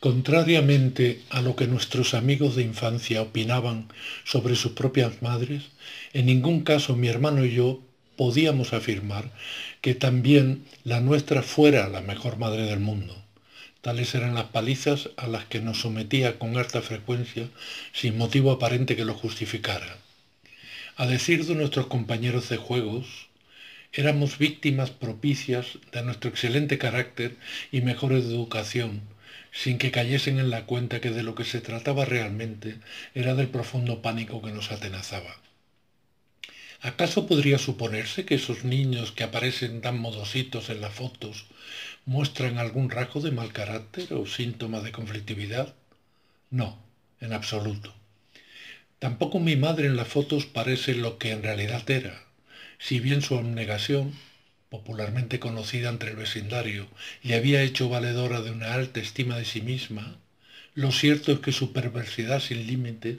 Contrariamente a lo que nuestros amigos de infancia opinaban sobre sus propias madres, en ningún caso mi hermano y yo podíamos afirmar que también la nuestra fuera la mejor madre del mundo. Tales eran las palizas a las que nos sometía con harta frecuencia, sin motivo aparente que lo justificara. A decir de nuestros compañeros de juegos, éramos víctimas propicias de nuestro excelente carácter y mejor educación, sin que cayesen en la cuenta que de lo que se trataba realmente era del profundo pánico que nos atenazaba. ¿Acaso podría suponerse que esos niños que aparecen tan modositos en las fotos muestran algún rasgo de mal carácter o síntoma de conflictividad? No, en absoluto. Tampoco mi madre en las fotos parece lo que en realidad era, si bien su abnegación popularmente conocida entre el vecindario, y había hecho valedora de una alta estima de sí misma, lo cierto es que su perversidad sin límites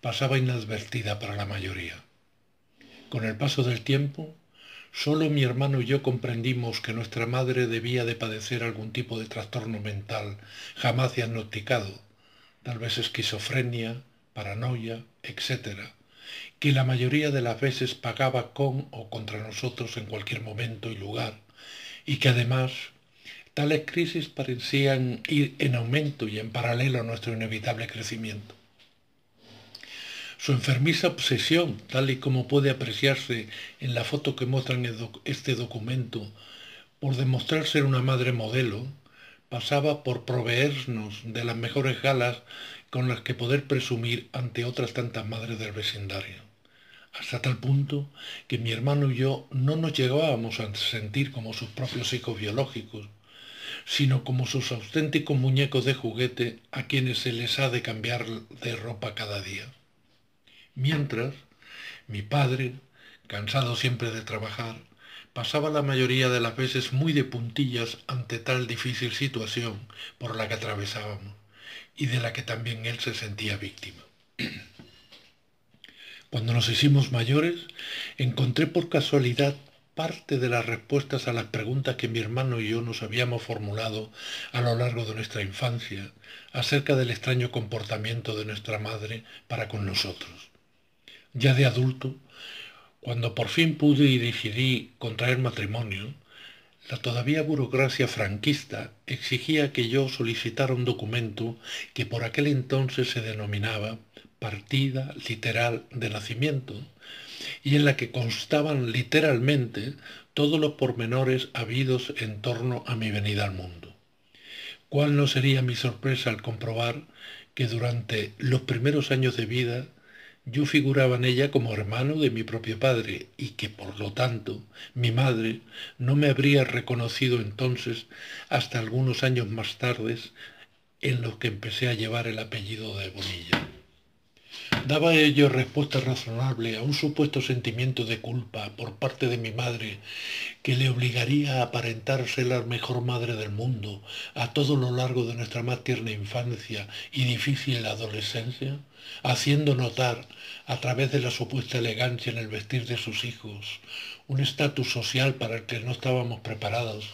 pasaba inadvertida para la mayoría. Con el paso del tiempo, solo mi hermano y yo comprendimos que nuestra madre debía de padecer algún tipo de trastorno mental jamás diagnosticado, tal vez esquizofrenia, paranoia, etc., que la mayoría de las veces pagaba con o contra nosotros en cualquier momento y lugar, y que además tales crisis parecían ir en aumento y en paralelo a nuestro inevitable crecimiento. Su enfermiza obsesión, tal y como puede apreciarse en la foto que muestran este documento, por demostrar ser una madre modelo, pasaba por proveernos de las mejores galas con las que poder presumir ante otras tantas madres del vecindario, hasta tal punto que mi hermano y yo no nos llegábamos a sentir como sus propios hijos biológicos, sino como sus auténticos muñecos de juguete a quienes se les ha de cambiar de ropa cada día. Mientras, mi padre, cansado siempre de trabajar, pasaba la mayoría de las veces muy de puntillas ante tal difícil situación por la que atravesábamos y de la que también él se sentía víctima. Cuando nos hicimos mayores, encontré por casualidad parte de las respuestas a las preguntas que mi hermano y yo nos habíamos formulado a lo largo de nuestra infancia acerca del extraño comportamiento de nuestra madre para con nosotros. Ya de adulto, cuando por fin pude y decidí contraer matrimonio, la todavía burocracia franquista exigía que yo solicitara un documento que por aquel entonces se denominaba partida literal de nacimiento y en la que constaban literalmente todos los pormenores habidos en torno a mi venida al mundo. ¿Cuál no sería mi sorpresa al comprobar que durante los primeros años de vida yo figuraba en ella como hermano de mi propio padre y que, por lo tanto, mi madre no me habría reconocido entonces hasta algunos años más tarde en los que empecé a llevar el apellido de Bonilla. Daba ello respuesta razonable a un supuesto sentimiento de culpa por parte de mi madre que le obligaría a aparentarse la mejor madre del mundo a todo lo largo de nuestra más tierna infancia y difícil adolescencia haciendo notar, a través de la supuesta elegancia en el vestir de sus hijos, un estatus social para el que no estábamos preparados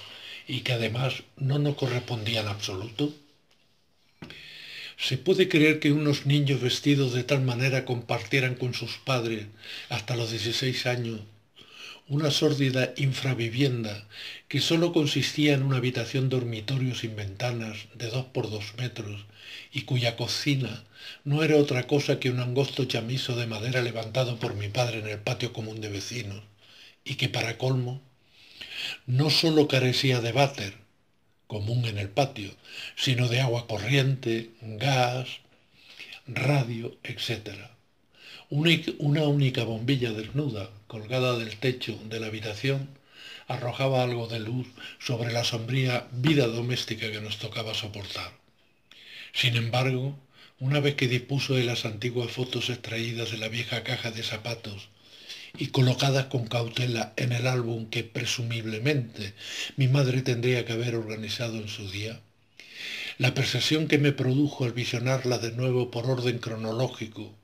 y que además no nos correspondía en absoluto? ¿Se puede creer que unos niños vestidos de tal manera compartieran con sus padres hasta los 16 años una sórdida infravivienda que sólo consistía en una habitación dormitorio sin ventanas de dos por dos metros y cuya cocina no era otra cosa que un angosto chamizo de madera levantado por mi padre en el patio común de vecinos y que para colmo no sólo carecía de váter, común en el patio, sino de agua corriente, gas, radio, etc. Una única bombilla desnuda, colgada del techo de la habitación, arrojaba algo de luz sobre la sombría vida doméstica que nos tocaba soportar. Sin embargo, una vez que dispuso de las antiguas fotos extraídas de la vieja caja de zapatos y colocadas con cautela en el álbum que presumiblemente mi madre tendría que haber organizado en su día, la percepción que me produjo al visionarlas de nuevo por orden cronológico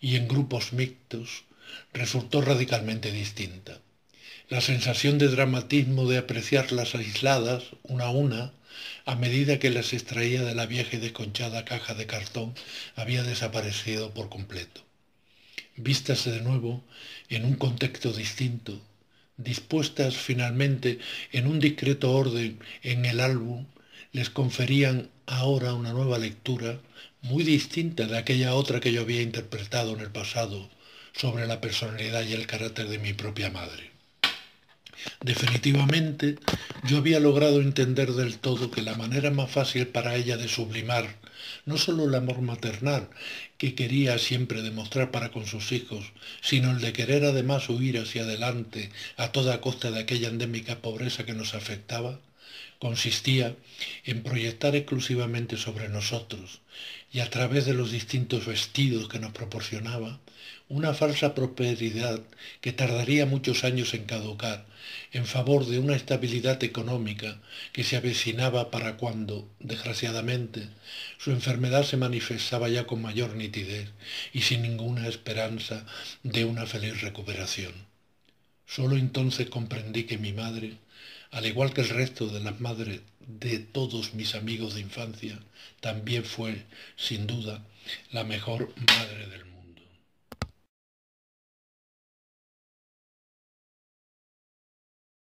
y en grupos mixtos resultó radicalmente distinta. La sensación de dramatismo de apreciarlas aisladas, una a una, a medida que las extraía de la vieja y desconchada caja de cartón, había desaparecido por completo. vistas de nuevo en un contexto distinto, dispuestas finalmente en un discreto orden en el álbum, les conferían ahora una nueva lectura, muy distinta de aquella otra que yo había interpretado en el pasado sobre la personalidad y el carácter de mi propia madre. Definitivamente, yo había logrado entender del todo que la manera más fácil para ella de sublimar no solo el amor maternal que quería siempre demostrar para con sus hijos, sino el de querer además huir hacia adelante a toda costa de aquella endémica pobreza que nos afectaba, consistía en proyectar exclusivamente sobre nosotros y a través de los distintos vestidos que nos proporcionaba una falsa prosperidad que tardaría muchos años en caducar en favor de una estabilidad económica que se avecinaba para cuando, desgraciadamente, su enfermedad se manifestaba ya con mayor nitidez y sin ninguna esperanza de una feliz recuperación. Solo entonces comprendí que mi madre al igual que el resto de las madres de todos mis amigos de infancia, también fue, sin duda, la mejor madre del mundo.